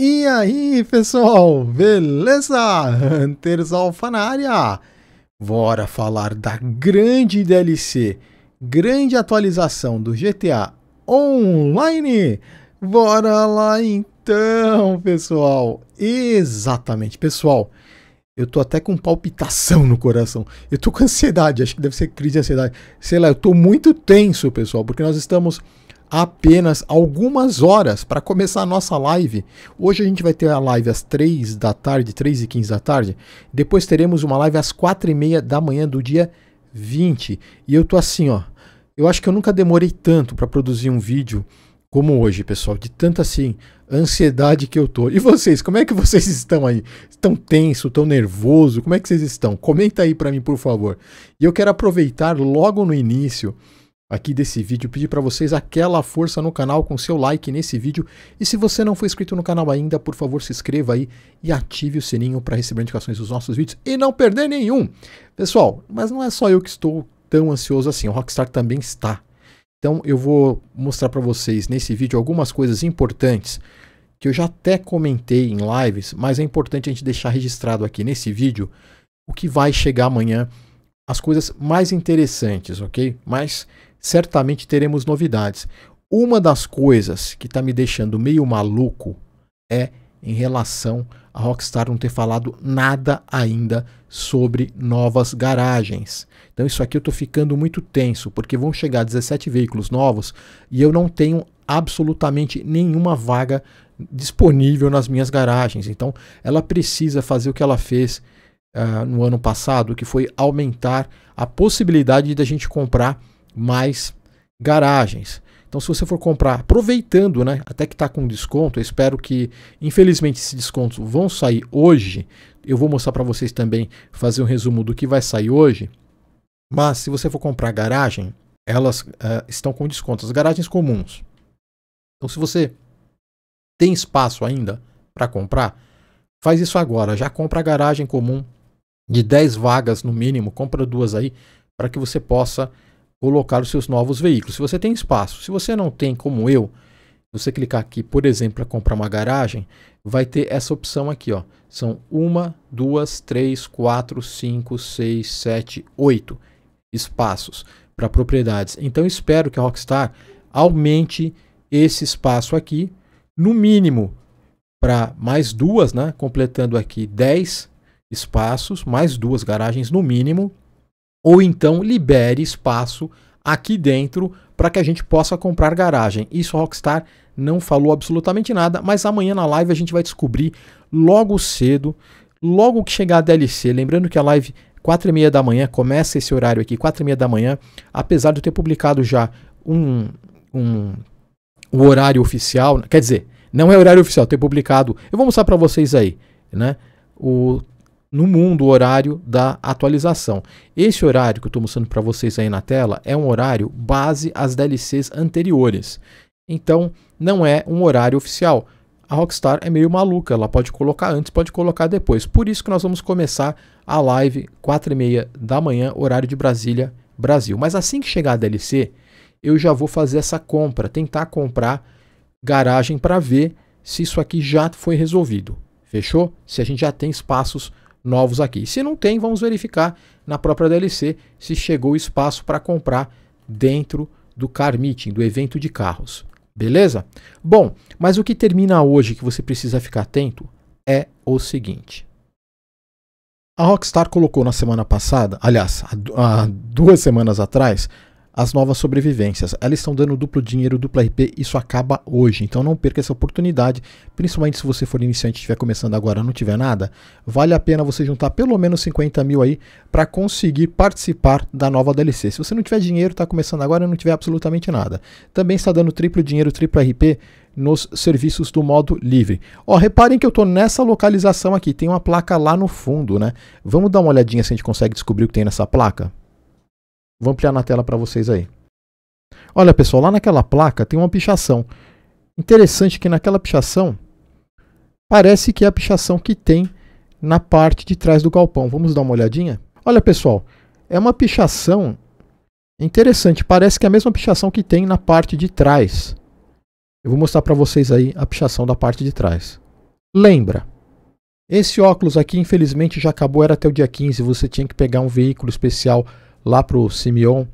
E aí, pessoal, beleza? Hunters Alpha na área! Bora falar da grande DLC, grande atualização do GTA Online? Bora lá então, pessoal! Exatamente, pessoal. Eu tô até com palpitação no coração. Eu tô com ansiedade, acho que deve ser crise de ansiedade. Sei lá, eu tô muito tenso, pessoal, porque nós estamos apenas algumas horas para começar a nossa live. Hoje a gente vai ter a live às 3 da tarde, 3 e 15 da tarde. Depois teremos uma live às 4 e meia da manhã do dia 20. E eu tô assim, ó. Eu acho que eu nunca demorei tanto para produzir um vídeo como hoje, pessoal, de tanta assim ansiedade que eu tô. E vocês, como é que vocês estão aí? Estão tenso, tão nervoso? Como é que vocês estão? Comenta aí para mim, por favor. E eu quero aproveitar logo no início aqui desse vídeo, pedir para vocês aquela força no canal com seu like nesse vídeo. E se você não foi inscrito no canal ainda, por favor, se inscreva aí e ative o sininho para receber indicações dos nossos vídeos e não perder nenhum. Pessoal, mas não é só eu que estou tão ansioso assim, o Rockstar também está. Então eu vou mostrar para vocês nesse vídeo algumas coisas importantes que eu já até comentei em lives, mas é importante a gente deixar registrado aqui nesse vídeo o que vai chegar amanhã, as coisas mais interessantes, ok? Mas certamente teremos novidades. Uma das coisas que está me deixando meio maluco é em relação a Rockstar não ter falado nada ainda sobre novas garagens. Então isso aqui eu estou ficando muito tenso, porque vão chegar 17 veículos novos e eu não tenho absolutamente nenhuma vaga disponível nas minhas garagens. Então ela precisa fazer o que ela fez uh, no ano passado, que foi aumentar a possibilidade da gente comprar mais garagens. Então, se você for comprar, aproveitando, né, até que está com desconto, eu espero que, infelizmente, esses descontos vão sair hoje. Eu vou mostrar para vocês também, fazer um resumo do que vai sair hoje. Mas, se você for comprar garagem, elas uh, estão com desconto, as garagens comuns. Então, se você tem espaço ainda para comprar, faz isso agora. Já compra a garagem comum de 10 vagas no mínimo, compra duas aí, para que você possa colocar os seus novos veículos. Se você tem espaço, se você não tem, como eu, você clicar aqui, por exemplo, para comprar uma garagem, vai ter essa opção aqui, ó. São uma, duas, três, quatro, cinco, seis, sete, oito espaços para propriedades. Então espero que a Rockstar aumente esse espaço aqui, no mínimo para mais duas, né? Completando aqui 10 espaços, mais duas garagens no mínimo ou então libere espaço aqui dentro para que a gente possa comprar garagem. Isso a Rockstar não falou absolutamente nada, mas amanhã na live a gente vai descobrir logo cedo, logo que chegar a DLC. Lembrando que a live 4 e meia da manhã começa esse horário aqui, 4 e meia da manhã, apesar de eu ter publicado já um, um, um horário oficial, quer dizer, não é horário oficial, ter publicado. Eu vou mostrar para vocês aí, né? O no mundo o horário da atualização. Esse horário que eu estou mostrando para vocês aí na tela é um horário base às DLCs anteriores. Então, não é um horário oficial. A Rockstar é meio maluca, ela pode colocar antes, pode colocar depois. Por isso que nós vamos começar a live 4 e meia da manhã, horário de Brasília, Brasil. Mas assim que chegar a DLC, eu já vou fazer essa compra, tentar comprar garagem para ver se isso aqui já foi resolvido. Fechou? Se a gente já tem espaços novos aqui. Se não tem, vamos verificar na própria DLC se chegou espaço para comprar dentro do Car Meeting, do evento de carros. Beleza? Bom, mas o que termina hoje que você precisa ficar atento é o seguinte. A Rockstar colocou na semana passada, aliás, há duas semanas atrás, as novas sobrevivências. Elas estão dando duplo dinheiro, dupla RP, isso acaba hoje. Então não perca essa oportunidade, principalmente se você for iniciante, estiver começando agora, não tiver nada, vale a pena você juntar pelo menos 50 mil aí para conseguir participar da nova DLC. Se você não tiver dinheiro, está começando agora, e não tiver absolutamente nada. Também está dando triplo dinheiro, triplo RP nos serviços do modo livre. Ó, reparem que eu estou nessa localização aqui, tem uma placa lá no fundo, né? Vamos dar uma olhadinha se a gente consegue descobrir o que tem nessa placa? Vou ampliar na tela para vocês aí. Olha, pessoal, lá naquela placa tem uma pichação. Interessante que naquela pichação parece que é a pichação que tem na parte de trás do galpão. Vamos dar uma olhadinha? Olha, pessoal, é uma pichação interessante. Parece que é a mesma pichação que tem na parte de trás. Eu vou mostrar para vocês aí a pichação da parte de trás. Lembra? Esse óculos aqui, infelizmente, já acabou, era até o dia 15. Você tinha que pegar um veículo especial lá para o Simeon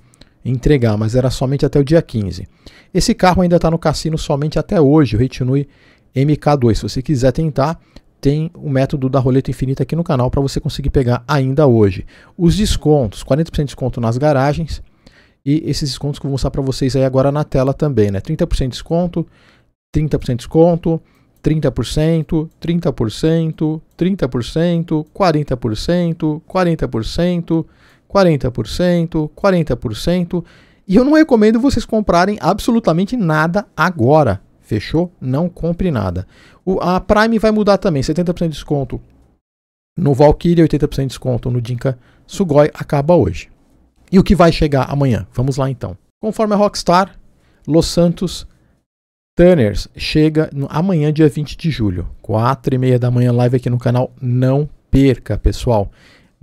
entregar, mas era somente até o dia 15. Esse carro ainda está no cassino somente até hoje, o Retinue MK2. Se você quiser tentar, tem o método da roleta infinita aqui no canal para você conseguir pegar ainda hoje. Os descontos, 40% de desconto nas garagens e esses descontos que eu vou mostrar para vocês aí agora na tela também, né? 30% de desconto, 30% de desconto, 30%, 30%, 30%, 40%, 40%, 40%, 40%. E eu não recomendo vocês comprarem absolutamente nada agora. Fechou? Não compre nada. O, a Prime vai mudar também, 70% de desconto no Valkyrie, 80% de desconto no Dinka Sugoi, acaba hoje. E o que vai chegar amanhã? Vamos lá então. Conforme a Rockstar, Los Santos Tanners chega no, amanhã, dia 20 de julho, 4 e meia da manhã, live aqui no canal. Não perca, pessoal.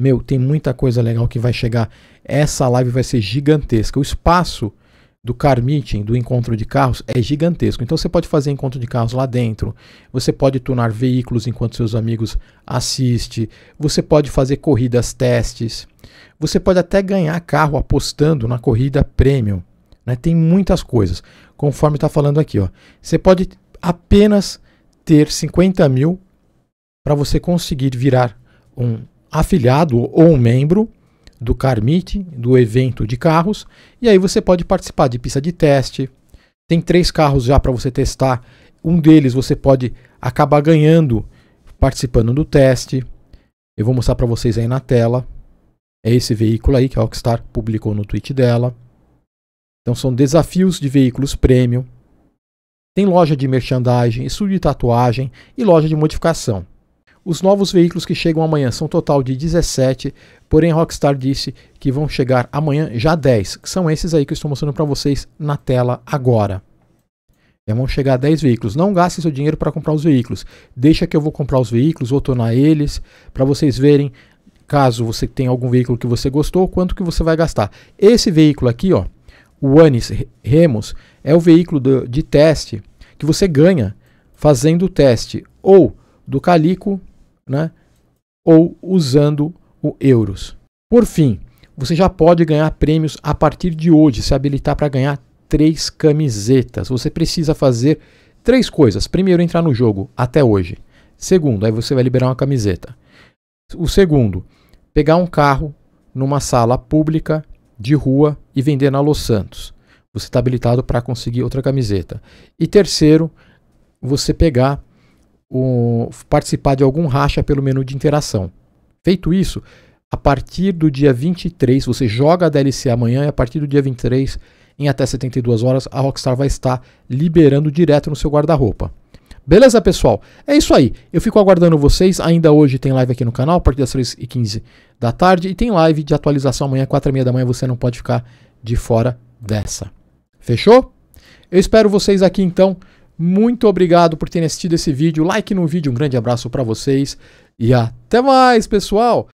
Meu, tem muita coisa legal que vai chegar. Essa live vai ser gigantesca. O espaço do car meeting, do encontro de carros, é gigantesco. Então você pode fazer encontro de carros lá dentro, você pode tunar veículos enquanto seus amigos assistem, você pode fazer corridas testes, você pode até ganhar carro apostando na corrida premium. Né? Tem muitas coisas, conforme está falando aqui. Ó. Você pode apenas ter 50 mil para você conseguir virar um afiliado ou um membro do Carmit, do evento de carros, e aí você pode participar de pista de teste. Tem três carros já para você testar. Um deles você pode acabar ganhando participando do teste. Eu vou mostrar para vocês aí na tela. É esse veículo aí que a Rockstar publicou no tweet dela. Então são desafios de veículos premium. Tem loja de merchandising, estúdio de tatuagem e loja de modificação. Os novos veículos que chegam amanhã são um total de 17, porém Rockstar disse que vão chegar amanhã já 10, que são esses aí que eu estou mostrando para vocês na tela agora. É, vão chegar 10 veículos. Não gaste seu dinheiro para comprar os veículos. Deixa que eu vou comprar os veículos, vou tornar eles, para vocês verem, caso você tenha algum veículo que você gostou, quanto que você vai gastar. Esse veículo aqui, ó, o Anis Remus, é o veículo do, de teste que você ganha fazendo o teste ou do Calico né? ou usando o euros. Por fim, você já pode ganhar prêmios a partir de hoje, se habilitar para ganhar três camisetas. Você precisa fazer três coisas. Primeiro, entrar no jogo até hoje. Segundo, aí você vai liberar uma camiseta. O segundo, pegar um carro numa sala pública de rua e vender na Los Santos. Você está habilitado para conseguir outra camiseta. E terceiro, você pegar um, participar de algum racha pelo menu de interação. Feito isso, a partir do dia 23, você joga a DLC amanhã e a partir do dia 23, em até 72 horas, a Rockstar vai estar liberando direto no seu guarda-roupa. Beleza, pessoal? É isso aí. Eu fico aguardando vocês. Ainda hoje tem live aqui no canal, a partir das 3h15 da tarde. E tem live de atualização amanhã, 4h30 da manhã. Você não pode ficar de fora dessa. Fechou? Eu espero vocês aqui então muito obrigado por terem assistido esse vídeo. Like no vídeo, um grande abraço para vocês e até mais, pessoal!